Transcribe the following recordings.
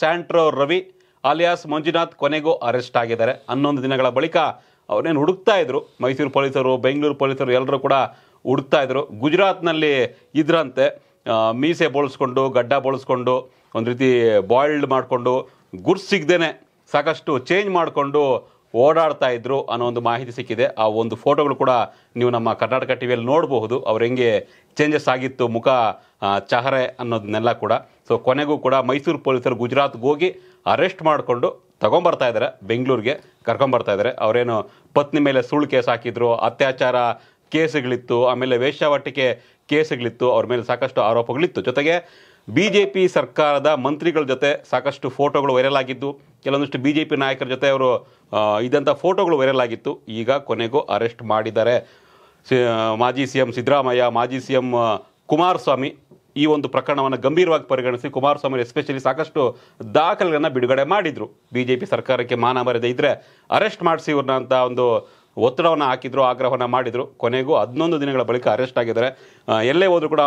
Santro Ravi alias Manjunath ಕೊನೆಗೂ arrest ಆಗಿದ್ದಾರೆ ಹನ್ನೊಂದು ದಿನಗಳ ಬಳಿಕ ಅವರೇನು ಹುಡುಕ್ತಾ ಇದ್ರು ಮೈಸೂರು ಪೊಲೀಸರು ಬೆಂಗಳೂರು ಪೊಲೀಸರು ಎಲ್ಲರೂ ಕೂಡ ಹುಡುಕ್ತಾ ಇದ್ರು ಗುಜರಾತ್ನಲ್ಲಿ ಇದ್ರಂತೆ ಮೀಸೆ ಬೋಳಿಸ್ಕೊಂಡು ಗಡ್ಡ ಬೋಳಿಸ್ಕೊಂಡು ಒಂದು ರೀತಿ ಬಾಯ್ಲ್ಡ್ ಮಾಡಿಕೊಂಡು ಗುರ್ಸಿಗ್ದೇ ಸಿಗ್ದೇನೆ ಸಾಕಷ್ಟು ಚೇಂಜ್ ಮಾಡಿಕೊಂಡು ಓಡಾಡ್ತಾ ಇದ್ರು ಅನ್ನೋ ಒಂದು ಮಾಹಿತಿ ಸಿಕ್ಕಿದೆ ಆ ಒಂದು ಫೋಟೋಗಳು ಕೂಡ ನೀವು ನಮ್ಮ ಕರ್ನಾಟಕ ಟಿವಿಯಲ್ಲಿ ನೋಡಬಹುದು ಅವ್ರು ಹೆಂಗೆ ಚೇಂಜಸ್ ಆಗಿತ್ತು ಮುಖ ಚಹರೆ ಅನ್ನೋದನ್ನೆಲ್ಲ ಕೂಡ ಸೊ ಕೊನೆಗೂ ಕೂಡ ಮೈಸೂರು ಪೊಲೀಸರು ಗುಜರಾತ್ಗೆ ಹೋಗಿ ಅರೆಸ್ಟ್ ಮಾಡಿಕೊಂಡು ತಗೊಂಬರ್ತಾ ಇದ್ದಾರೆ ಬೆಂಗಳೂರಿಗೆ ಕರ್ಕೊಂಬರ್ತಾ ಇದ್ದಾರೆ ಅವರೇನು ಪತ್ನಿ ಮೇಲೆ ಸುಳ್ಳು ಕೇಸ್ ಹಾಕಿದ್ರು ಅತ್ಯಾಚಾರ ಕೇಸುಗಳಿತ್ತು ಆಮೇಲೆ ವೇಶ್ಯಾವಾಟಿಕೆ ಕೇಸುಗಳಿತ್ತು ಅವ್ರ ಮೇಲೆ ಸಾಕಷ್ಟು ಆರೋಪಗಳಿತ್ತು ಜೊತೆಗೆ ಬಿ ಜೆ ಪಿ ಸರ್ಕಾರದ ಮಂತ್ರಿಗಳ ಜೊತೆ ಸಾಕಷ್ಟು ಫೋಟೋಗಳು ವೈರಲ್ ಆಗಿದ್ದು ಕೆಲವೊಂದಿಷ್ಟು ಬಿ ಜೆ ಪಿ ನಾಯಕರ ಜೊತೆ ಅವರು ಇದ್ದಂಥ ಫೋಟೋಗಳು ವೈರಲ್ ಆಗಿತ್ತು ಈಗ ಕೊನೆಗೂ ಅರೆಸ್ಟ್ ಮಾಡಿದ್ದಾರೆ ಸಿ ಮಾಜಿ ಸಿ ಎಂ ಸಿದ್ದರಾಮಯ್ಯ ಮಾಜಿ ಸಿ ಎಂ ಕುಮಾರಸ್ವಾಮಿ ಈ ಒಂದು ಪ್ರಕರಣವನ್ನು ಗಂಭೀರವಾಗಿ ಪರಿಗಣಿಸಿ ಕುಮಾರಸ್ವಾಮಿ ಎಸ್ಪೆಷಲಿ ಸಾಕಷ್ಟು ದಾಖಲೆಗಳನ್ನು ಬಿಡುಗಡೆ ಮಾಡಿದರು ಬಿ ಜೆ ಪಿ ಸರ್ಕಾರಕ್ಕೆ ಮಾನ ಮರೆದೇ ಇದ್ದರೆ ಅರೆಸ್ಟ್ ಮಾಡಿಸಿ ಇವ್ರನ್ನ ಅಂತ ಒಂದು ಒತ್ತಡವನ್ನು ಹಾಕಿದ್ರು ಆಗ್ರಹವನ್ನು ಮಾಡಿದರು ಕೊನೆಗೂ ಹದಿನೊಂದು ದಿನಗಳ ಬಳಿಕ ಅರೆಸ್ಟ್ ಆಗಿದ್ದಾರೆ ಎಲ್ಲೇ ಹೋದರೂ ಕೂಡ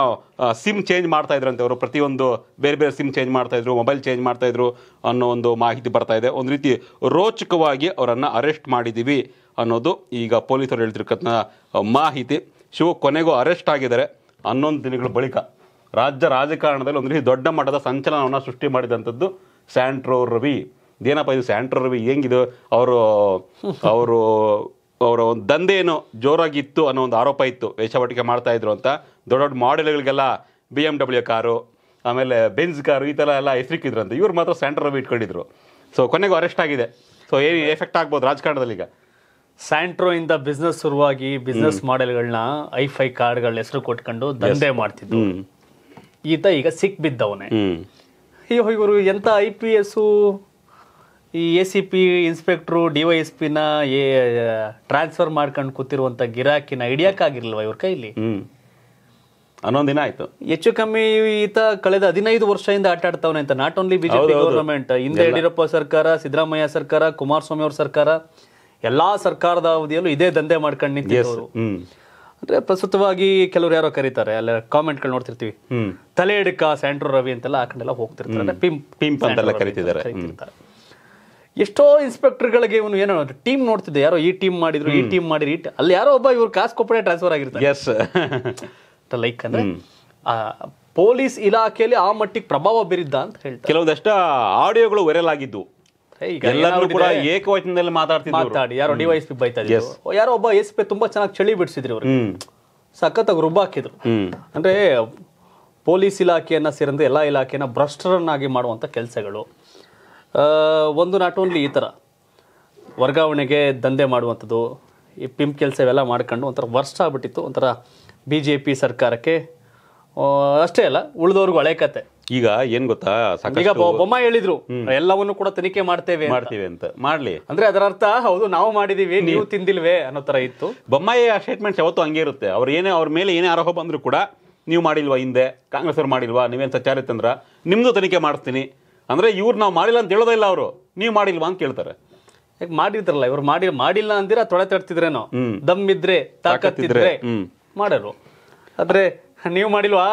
ಸಿಮ್ ಚೇಂಜ್ ಮಾಡ್ತಾ ಇದ್ರಂತೆ ಅವರು ಪ್ರತಿಯೊಂದು ಬೇರೆ ಬೇರೆ ಸಿಮ್ ಚೇಂಜ್ ಮಾಡ್ತಾಯಿದ್ರು ಮೊಬೈಲ್ ಚೇಂಜ್ ಮಾಡ್ತಾಯಿದ್ರು ಅನ್ನೋ ಒಂದು ಮಾಹಿತಿ ಬರ್ತಾ ಇದೆ ಒಂದು ರೀತಿ ರೋಚಕವಾಗಿ ಅವರನ್ನು ಅರೆಸ್ಟ್ ಮಾಡಿದ್ದೀವಿ ಅನ್ನೋದು ಈಗ ಪೊಲೀಸರು ಹೇಳ್ತಿರ್ಕಂಥ ಮಾಹಿತಿ ಶಿವ ಕೊನೆಗೂ ಅರೆಸ್ಟ್ ಆಗಿದ್ದಾರೆ ಹನ್ನೊಂದು ದಿನಗಳ ಬಳಿಕ ರಾಜ್ಯ ರಾಜಕಾರಣದಲ್ಲಿ ಒಂದು ರೀತಿ ದೊಡ್ಡ ಮಟ್ಟದ ಸಂಚಲನವನ್ನು ಸೃಷ್ಟಿ ಮಾಡಿದಂಥದ್ದು ಸ್ಯಾಂಟ್ರೋ ರವಿ ಇದೇನಪ್ಪ ಇದು ಸ್ಯಾಂಟ್ರೋ ರವಿ ಹೆಂಗಿದು ಅವರು ಅವರು ಅವರ ಒಂದು ಏನು ಜೋರಾಗಿತ್ತು ಅನ್ನೋ ಒಂದು ಆರೋಪ ಇತ್ತು ಮಾಡ್ತಾ ಇದ್ರು ಅಂತ ದೊಡ್ಡ ದೊಡ್ಡ ಮಾಡೆಲ್ಗಳಿಗೆಲ್ಲ ಬಿ ಎಮ್ ಡಬ್ಲ್ಯೂ ಕಾರು ಆಮೇಲೆ ಬೆನ್ಸ್ ಕಾರು ಈ ಥರ ಎಲ್ಲ ಅಂತ ಇವ್ರು ಮಾತ್ರ ಸ್ಯಾಂಟ್ರೋ ಇಟ್ಕೊಂಡಿದ್ರು ಸೊ ಕೊನೆಗೂ ಅರೆಸ್ಟ್ ಆಗಿದೆ ಸೊ ಏನು ಎಫೆಕ್ಟ್ ಆಗ್ಬೋದು ರಾಜಕಾರಣದಲ್ಲಿ ಈಗ ಸ್ಯಾಂಟ್ರೋ ಇಂದ ಬಿಸ್ನೆಸ್ ಶುರುವಾಗಿ ಬಿಸ್ನೆಸ್ ಮಾಡೆಲ್ಗಳನ್ನ ಐ ಫೈ ಕಾರ್ಡ್ಗಳ ಹೆಸರು ಕೊಟ್ಕೊಂಡು ದಂಧೆ ಮಾಡ್ತಿದ್ರು ಈತ ಈಗ ಸಿಕ್ ಬಿದ್ದವನೇ ಇವರು ಎಂತ ಐ ಪಿ ಎಸ್ ಈ A C P inspector D Y transfer ಮಾಡ್ಕೊಂಡು ಕೂತಿರುವಂತ ಗಿರಾಕಿನ ಹಿಡಿಯೋಕ್ಕಾಗಿರ್ಲಿಲ್ವ ಇವ್ರ ಕೈಲಿ ಹನ್ನೊಂದು ದಿನ ಆಯ್ತು ಹೆಚ್ಚು ಕಮ್ಮಿ ಈತ ಕಳೆದ ಹದಿನೈದು ವರ್ಷದಿಂದ ಆಟ ಆಡ್ತಾವನೆ ಅಂತ ನಾಟ್ ಓನ್ಲಿ ಬಿಜೆಪಿ ಗೌರ್ಮೆಂಟ್ ಹಿಂದೆ ಯಡಿಯೂರಪ್ಪ ಸರ್ಕಾರ ಸಿದ್ದರಾಮಯ್ಯ ಸರ್ಕಾರ ಕುಮಾರಸ್ವಾಮಿ ಅವ್ರ ಸರ್ಕಾರ ಎಲ್ಲಾ ಸರ್ಕಾರದ ಅವಧಿಯಲ್ಲೂ ಇದೇ ದಂಧೆ ಮಾಡ್ಕೊಂಡು ನಿಂತಿದ್ದವರು ಅಂದ್ರೆ ಪ್ರಸ್ತುತವಾಗಿ ಕೆಲವರು ಯಾರೋ ಕರೀತಾರೆ ಅಲ್ಲ ಕಾಮೆಂಟ್ಗಳು ನೋಡ್ತಿರ್ತೀವಿ ತಲೆ ಎಡಕ ಸ್ಯಾಂಟ್ರೋ ರವಿ ಅಂತೆಲ್ಲ ಹಾಕೊಂಡೆಲ್ಲ ಹೋಗ್ತಿರ್ತಾರೆ ಪಿಂಪ್ ಪಿಂಪ್ ಅಂತೆಲ್ಲ ಕರಿತಿದ್ದಾರೆ ಎಷ್ಟೋ ಇನ್ಸ್ಪೆಕ್ಟರ್ಗಳಿಗೆ ಇವನು ಏನೋ ಟೀಮ್ ನೋಡ್ತಿದ್ದೆ ಯಾರೋ ಈ ಟೀಮ್ ಮಾಡಿದ್ರು ಈ ಟೀಮ್ ಮಾಡಿದ್ರು ಅಲ್ಲಿ ಯಾರೋ ಒಬ್ಬ ಇವ್ರು ಕಾಸು ಕೊಪ್ಪಡೆ ಟ್ರಾನ್ಸ್ಫರ್ ಆಗಿರ್ತಾರೆ ಎಸ್ ಲೈಕ್ ಅಂದ್ರೆ ಪೊಲೀಸ್ ಇಲಾಖೆಯಲ್ಲಿ ಆ ಮಟ್ಟಿಗೆ ಪ್ರಭಾವ ಬೀರಿದ್ದ ಅಂತ ಹೇಳ್ತಾರೆ ಕೆಲವೊಂದಷ್ಟು ಆಡಿಯೋಗಳು ವೈರಲ್ ಆಗಿದ್ದು ಎಲ್ಲರೂ ಕೂಡ ಏಕವಚನದಲ್ಲಿ ಮಾತಾಡ್ತಿದ್ರು ಮಾತಾಡಿ ಯಾರೋ ಡಿವೈಸ್ ಪಿ ಬೈತಾ ಇದ್ರು ಯಾರೋ ಒಬ್ಬ ಎಸ್ ಪಿ ತುಂಬಾ ಚೆನ್ನಾಗಿ ಚಳಿ ಬಿಡಿಸಿದ್ರು ಅವರು ಸಖತ್ತಾಗಿ ರುಬ್ಬಾಕಿದ್ರು ಅಂದ್ರೆ ಪೊಲೀಸ್ ಇಲಾಖೆಯನ್ನ ಸೇರಿದಂತೆ ಎಲ್ಲಾ ಇಲಾಖೆಯನ್ನ ಭ್ರಷ್ಟರನ್ನಾಗಿ ಮಾಡುವಂತ ಕೆಲಸಗಳು ಒಂದು ನಾಟ್ ಓನ್ಲಿ ಈ ಥರ ವರ್ಗಾವಣೆಗೆ ದಂಧೆ ಮಾಡುವಂಥದ್ದು ಈ ಪಿಂಪ್ ಕೆಲಸ ಇವೆಲ್ಲ ಮಾಡ್ಕೊಂಡು ಒಂಥರ ವರ್ಷ ಆಗ್ಬಿಟ್ಟಿತ್ತು ಒಂಥರ ಬಿ ಜೆ ಪಿ ಸರ್ಕಾರಕ್ಕೆ ಅಷ್ಟೇ ಅಲ್ಲ ಉಳಿದವ್ರಿಗೂ ಹಳೆ ಕತೆ ಈಗ ಏನ್ ಗೊತ್ತಾ ಈಗ ಬೊಮ್ಮ ಹೇಳಿದ್ರು ಎಲ್ಲವನ್ನು ಕೂಡ ತನಿಖೆ ಮಾಡ್ತೇವೆ ಮಾಡ್ತೀವಿ ಅಂತ ಮಾಡ್ಲಿ ಅಂದ್ರೆ ಅದರ ಅರ್ಥ ಹೌದು ನಾವು ಮಾಡಿದೀವಿ ನೀವು ತಿಂದಿಲ್ವೇ ಅನ್ನೋ ತರ ಇತ್ತು ಬೊಮ್ಮಾಯಿ ಸ್ಟೇಟ್ಮೆಂಟ್ಸ್ ಯಾವತ್ತು ಹಂಗೆ ಇರುತ್ತೆ ಅವ್ರು ಏನೇ ಅವ್ರ ಮೇಲೆ ಏನೇ ಆರೋಪ ಬಂದ್ರು ಕೂಡ ನೀವು ಮಾಡಿಲ್ವಾ ಹಿಂದೆ ಕಾಂಗ್ರೆಸ್ ಅವ್ರು ಮಾಡಿಲ್ವಾ ನೀವೇನು ಇತ್ತಂದ್ರ ನಿಮ್ದು ತನಿಖೆ ಮಾಡಿಸ್ತೀನಿ ಅಂದರೆ ಇವ್ರು ನಾವು ಮಾಡಿಲ್ಲ ಅಂತ ಹೇಳೋದೇ ಇಲ್ಲ ಅವರು ನೀವು ಮಾಡಿಲ್ವಾ ಅಂತ ಕೇಳ್ತಾರೆ ಯಾಕೆ ಮಾಡಿರ್ತಾರಲ್ಲ ಇವ್ರು ಮಾಡಿ ಮಾಡಿಲ್ಲ ಅಂದಿರ ತೊಳೆ ತಡ್ತಿದ್ರೇನೋ ದಮ್ಮಿದ್ರೆ ತಾಕತ್ತಿದ್ರೆ ಮಾಡೋರು ಆದರೆ ನೀವು ಮಾಡಿಲ್ವಾ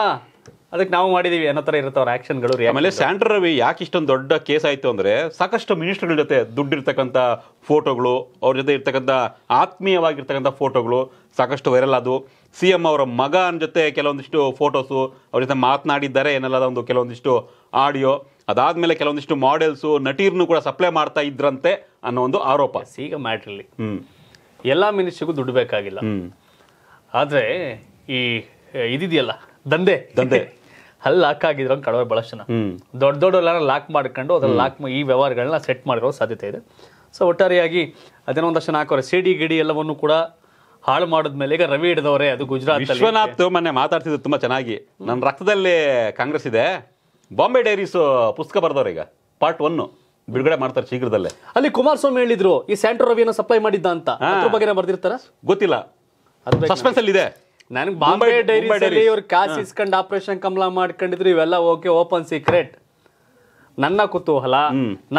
ಅದಕ್ಕೆ ನಾವು ಮಾಡಿದೀವಿ ಅನ್ನೋ ಥರ ಇರುತ್ತೆ ಅವ್ರ ಆ್ಯಕ್ಷನ್ಗಳು ಆಮೇಲೆ ಸ್ಯಾಂಡ್ರ ರವಿ ಯಾಕೆ ಇಷ್ಟೊಂದು ದೊಡ್ಡ ಕೇಸ್ ಆಯಿತು ಅಂದರೆ ಸಾಕಷ್ಟು ಮಿನಿಸ್ಟರ್ಗಳ ಜೊತೆ ದುಡ್ಡಿರ್ತಕ್ಕಂಥ ಫೋಟೋಗಳು ಅವ್ರ ಜೊತೆ ಇರ್ತಕ್ಕಂಥ ಆತ್ಮೀಯವಾಗಿರ್ತಕ್ಕಂಥ ಫೋಟೋಗಳು ಸಾಕಷ್ಟು ವೈರಲ್ ಅದು ಸಿ ಎಮ್ ಅವರ ಮಗನ ಜೊತೆ ಕೆಲವೊಂದಿಷ್ಟು ಫೋಟೋಸು ಅವ್ರ ಜೊತೆ ಮಾತನಾಡಿದ್ದಾರೆ ಏನಲ್ಲದ ಒಂದು ಕೆಲವೊಂದಿಷ್ಟು ಆಡಿಯೋ ಅದಾದ್ಮೇಲೆ ಕೆಲವೊಂದಿಷ್ಟು ಮಾಡೆಲ್ಸು ನಟೀರ್ನು ಕೂಡ ಸಪ್ಲೈ ಮಾಡ್ತಾ ಇದ್ರಂತೆ ಅನ್ನೋ ಒಂದು ಆರೋಪ ಈಗ ಮ್ಯಾಟ್ರಲ್ಲಿ ಎಲ್ಲ ಮಿನಿಸ್ಟ್ರಿಗೂ ದುಡ್ಡು ಬೇಕಾಗಿಲ್ಲ ಆದರೆ ಈ ಇದಿದೆಯಲ್ಲ ದಂಧೆ ದಂಧೆ ಅಲ್ಲಿ ಲಾಕ್ ಆಗಿದ್ರು ಕಡವೆ ದೊಡ್ಡ ದೊಡ್ಡ ಲಾಕ್ ಮಾಡ್ಕೊಂಡು ಅದ್ರಲ್ಲಿ ಲಾಕ್ ಈ ವ್ಯವಹಾರಗಳನ್ನ ಸೆಟ್ ಮಾಡಿರೋ ಸಾಧ್ಯತೆ ಇದೆ ಸೊ ಒಟ್ಟಾರೆಯಾಗಿ ಅದೇನೋ ಒಂದಷ್ಟು ಹಾಕೋರೆ ಸಿಡಿ ಗಿಡಿ ಎಲ್ಲವನ್ನು ಕೂಡ ಹಾಳು ಮಾಡಿದ್ಮೇಲೆ ಈಗ ರವಿ ಹಿಡಿದವ್ರೆ ಅದು ಗುಜರಾತ್ ವಿಶ್ವನಾಥ್ ಮೊನ್ನೆ ಮಾತಾಡ್ತಿದ್ರು ತುಂಬಾ ಚೆನ್ನಾಗಿ ನನ್ನ ರಕ್ತದಲ್ಲಿ ಕಾಂಗ್ರೆಸ್ ಇದೆ ಬಾಂಬೆ ಡೈರೀಸ್ ಪುಸ್ತಕ ಬರ್ದವ್ರೀಗ ಪಾರ್ಟ್ ಒನ್ ಬಿಡುಗಡೆ ಮಾಡ್ತಾರೆ ಶೀಘ್ರದಲ್ಲೇ ಅಲ್ಲಿ ಕುಮಾರಸ್ವಾಮಿ ಹೇಳಿದ್ರು ಈ ಸ್ಯಾಂಟ್ರೋ ರವಿಯನ್ನು ಸಪ್ಲೈ ಮಾಡಿದ್ದ ಅಂತ ಅದ್ರ ಬಗ್ಗೆನೇ ಬರ್ದಿರ್ತಾರ ಗೊತ್ತಿಲ್ಲ ಸಸ್ಪೆನ್ಸ್ ಅಲ್ಲಿ ಇದೆ ನನಗೆ ಬಾಂಬೆ ಡೈರಿ ಇವ್ರು ಕ್ಯಾಶ್ ಇಸ್ಕೊಂಡು ಆಪರೇಷನ್ ಕಮಲ ಮಾಡ್ಕೊಂಡಿದ್ರು ಇವೆಲ್ಲ ಓಕೆ ಓಪನ್ ಸೀಕ್ರೆಟ್ ನನ್ನ ಕುತೂಹಲ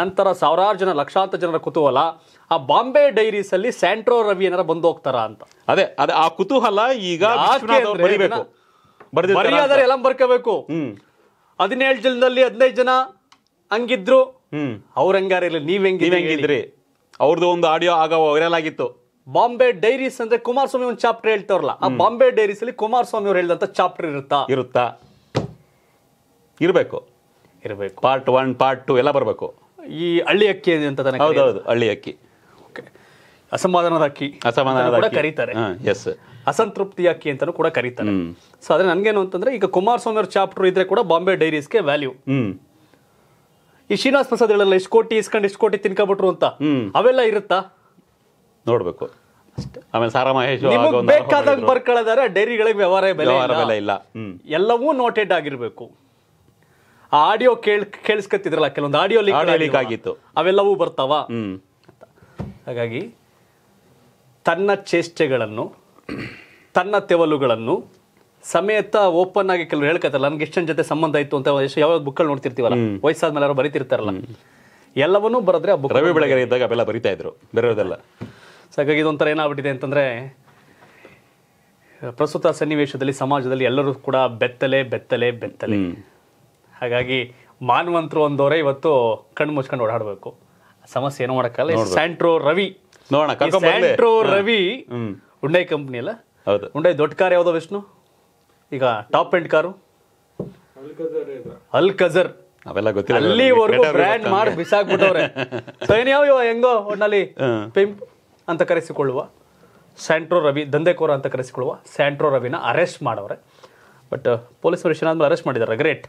ನಂತರ ಸಾವಿರಾರು ಜನ ಲಕ್ಷಾಂತರ ಜನರ ಕುತೂಹಲ ಆ ಬಾಂಬೆ ಡೈರೀಸ್ ಅಲ್ಲಿ ಸ್ಯಾಂಟ್ರೋ ರವಿ ಏನಾರ ಬಂದು ಹೋಗ್ತಾರ ಅಂತ ಅದೇ ಅದೇ ಆ ಕುತೂಹಲ ಈಗ ಆದರೆ ಎಲ್ಲ ಬರ್ಕೋಬೇಕು ಹದಿನೇಳು ಜನದಲ್ಲಿ ಹದಿನೈದು ಜನ ಹಂಗಿದ್ರು ಅವ್ರ ಹಂಗಾರಿಲ್ಲ ನೀವ್ ಹೆಂಗ್ ನೀವ್ ಹೆಂಗಿದ್ರಿ ಅವ್ರದ್ದು ಒಂದು ಆಡಿಯೋ ಆಗ ವೈರಲ್ ಆಗಿತ್ತು ಬಾಂಬೆ ಡೈರೀಸ್ ಅಂದ್ರೆ ಕುಮಾರಸ್ವಾಮಿ ಒಂದು ಚಾಪ್ಟರ್ ಹೇಳ್ತಾರಲ್ಲ ಆ ಬಾಂಬೆ ಡೈರೀಸ್ ಅಲ್ಲಿ ಕುಮಾರಸ್ವಾಮಿ ಅವ್ರು ಹೇಳಿದಂತ ಚಾಪ್ಟರ್ ಇರುತ್ತಾ ಇರುತ್ತಾ ಇರಬೇಕು ಇರಬೇಕು ಪಾರ್ಟ್ ಒನ್ ಪಾರ್ಟ್ ಟು ಎಲ್ಲ ಬರಬೇಕು ಈ ಹಳ್ಳಿ ಅಕ್ಕಿ ಅಂತ ಹೌದೌದು ಹಳ್ಳಿ ಅಕ್ಕಿ ಅಸಮಾಧಾನದ ಅಕ್ಕಿ ಅಸಮಾಧಾನ ಕೂಡ ಕರೀತಾರೆ ಎಸ್ ಅಸಂತೃಪ್ತಿ ಅಕ್ಕಿ ಅಂತಾನೂ ಕೂಡ ಕರೀತಾರೆ ಸೊ ಅದ್ರೆ ನನ್ಗೇನು ಅಂತಂದ್ರೆ ಈಗ ಕುಮಾರಸ್ವಾಮಿ ಅವ್ರ ಚಾಪ್ಟರ್ ಇದ್ರೆ ಕೂಡ ಬಾಂಬೆ ಡೈರೀಸ್ಗೆ ವ್ಯಾಲ್ಯೂ ಈ ಶ್ರೀನಿವಾಸ್ ಪ್ರಸಾದ್ ಹೇಳಲ್ಲ ಇಷ್ಟು ಕೋಟಿ ಇಸ್ಕೊಂಡು ಇಷ್ಟು ಕೋಟಿ ತಿನ್ಕೊಬಿಟ್ರು ಅಂತ ಅವೆಲ್ಲ ಇರುತ್ತಾ ನೋಡ್ಬೇಕು ಆಮೇಲೆ ಸಾರಾ ಮಹೇಶ್ ಬೇಕಾದಾಗ ಬರ್ಕೊಳ್ಳೋದಾರೆ ಡೈರಿಗಳಿಗೆ ವ್ಯವಹಾರ ಬೆಲೆ ಇಲ್ಲ ಎಲ್ಲವೂ ನೋಟೆಡ್ ಆಗಿರ್ಬೇಕು ಆ ಆಡಿಯೋ ಕೇಳ್ ಕೇಳಿಸ್ಕತ್ತಿದ್ರಲ್ಲ ಕೆಲವೊಂದು ಆಡಿಯೋ ಲೀಕ್ ಆಗಿತ್ತು ಅವೆಲ್ಲವೂ ಬರ್ತಾವ ಹಾಗಾಗಿ ತನ್ನ ಚೇಷ್ಟೆಗಳನ್ನು ತನ್ನ ತೆವಲುಗಳನ್ನು ಸಮೇತ ಓಪನ್ ಆಗಿ ಕೆಲವರು ಹೇಳ್ಕೊತಾರಲ್ಲ ನಮ್ಗೆ ಎಷ್ಟೊಂದು ಜೊತೆ ಸಂಬಂಧ ಇತ್ತು ಅಂತ ಎಷ್ಟು ಯಾವಾಗ ಬುಕ್ಗಳು ನೋಡ್ತಿರ್ತೀವಲ್ಲ ವಯಸ್ಸಾದ್ಮೇಲೆ ಯಾರು ಬರೀತಿರ್ತಾರಲ್ಲ ಎಲ್ಲವನ್ನೂ ಬರೆದ್ರೆ ಬುಕ್ ರವಿ ಬೆಳಗೆರೆ ಇದ್ದಾಗ ಅವೆಲ್ಲ ಬರಿತಾ ಇದ್ರು ಬೇರೆಯವರೆಲ್ಲ ಸೊ ಹಾಗಾಗಿ ಇದೊಂಥರ ಏನಾಗ್ಬಿಟ್ಟಿದೆ ಅಂತಂದ್ರೆ ಪ್ರಸ್ತುತ ಸನ್ನಿವೇಶದಲ್ಲಿ ಸಮಾಜದಲ್ಲಿ ಎಲ್ಲರೂ ಕೂಡ ಬೆತ್ತಲೆ ಬೆತ್ತಲೆ ಬೆತ್ತಲೆ ಹಾಗಾಗಿ ಮಾನವಂತರು ಒಂದವರೇ ಇವತ್ತು ಕಣ್ಣು ಮುಚ್ಕೊಂಡು ಓಡಾಡಬೇಕು ಸಮಸ್ಯೆ ಏನು ಮಾಡೋಕ್ಕಲ್ಲ ಸ್ಯಾಂಟ್ರೋ ರವಿ ನೋಡೋಣ ರವಿ ಉಂಡೈ ಕಂಪ್ನಿ ಅಲ್ಲ ಹೌದು ಉಂಡೈ ದೊಡ್ಡ ಕಾರ್ ಯಾವ್ದೋ ವಿಷ್ಣು ಈಗ ಟಾಪ್ ಎಂಡ್ ಕಾರು ಅಲ್ ಕಜರ್ ಅವೆಲ್ಲ ಗೊತ್ತಿಲ್ಲ ಅಲ್ಲಿವರೆಗೂ ಬ್ರ್ಯಾಂಡ್ ಮಾಡಿ ಬಿಸಾಕ್ಬಿಟ್ಟವ್ರೆ ಯಾವ ಹೆಂಗೋ ಒಟ್ನಲ್ಲಿ ಪಿಂಪ್ ಅಂತ ಕರೆಸಿಕೊಳ್ಳುವ ಸ್ಯಾಂಟ್ರೋ ರವಿ ದಂಧೆಕೋರ ಅಂತ ಕರೆಸಿಕೊಳ್ಳುವ ಸ್ಯಾಂಟ್ರೋ ರವಿನ ಅರೆಸ್ಟ್ ಮಾಡವ್ರೆ ಬಟ್ ಪೊಲೀಸ್ ಪೊಲೀಸರು ಅಂದ್ರೆ ಅರೆಸ್ಟ್ ಮಾಡಿದ್ದಾರೆ ಗ್ರೇಟ್